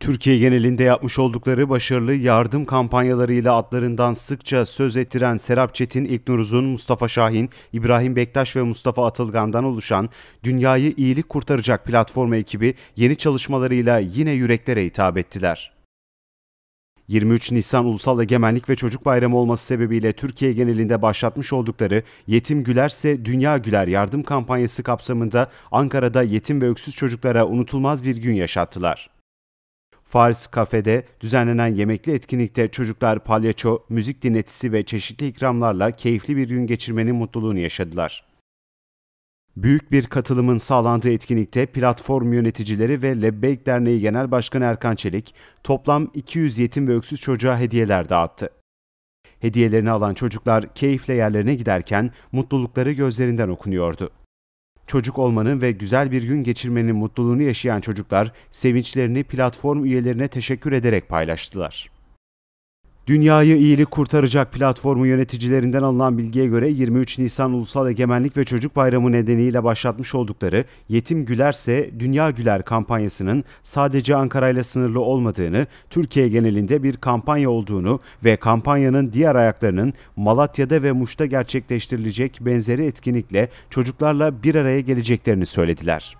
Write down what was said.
Türkiye genelinde yapmış oldukları başarılı yardım kampanyalarıyla adlarından sıkça söz ettiren Serap Çetin, İlknur Uzun, Mustafa Şahin, İbrahim Bektaş ve Mustafa Atılgan'dan oluşan Dünyayı iyilik Kurtaracak platformu ekibi yeni çalışmalarıyla yine yüreklere hitap ettiler. 23 Nisan Ulusal Egemenlik ve Çocuk Bayramı olması sebebiyle Türkiye genelinde başlatmış oldukları Yetim Gülerse Dünya Güler yardım kampanyası kapsamında Ankara'da yetim ve öksüz çocuklara unutulmaz bir gün yaşattılar. Fars kafede düzenlenen yemekli etkinlikte çocuklar palyaço, müzik dinletisi ve çeşitli ikramlarla keyifli bir gün geçirmenin mutluluğunu yaşadılar. Büyük bir katılımın sağlandığı etkinlikte platform yöneticileri ve Lebbeyk Derneği Genel Başkanı Erkan Çelik toplam 200 yetim ve öksüz çocuğa hediyeler dağıttı. Hediyelerini alan çocuklar keyifle yerlerine giderken mutlulukları gözlerinden okunuyordu. Çocuk olmanın ve güzel bir gün geçirmenin mutluluğunu yaşayan çocuklar sevinçlerini platform üyelerine teşekkür ederek paylaştılar. Dünyayı iyilik kurtaracak platformu yöneticilerinden alınan bilgiye göre 23 Nisan Ulusal Egemenlik ve Çocuk Bayramı nedeniyle başlatmış oldukları Yetim Gülerse Dünya Güler kampanyasının sadece Ankara ile sınırlı olmadığını, Türkiye genelinde bir kampanya olduğunu ve kampanyanın diğer ayaklarının Malatya'da ve Muş'ta gerçekleştirilecek benzeri etkinlikle çocuklarla bir araya geleceklerini söylediler.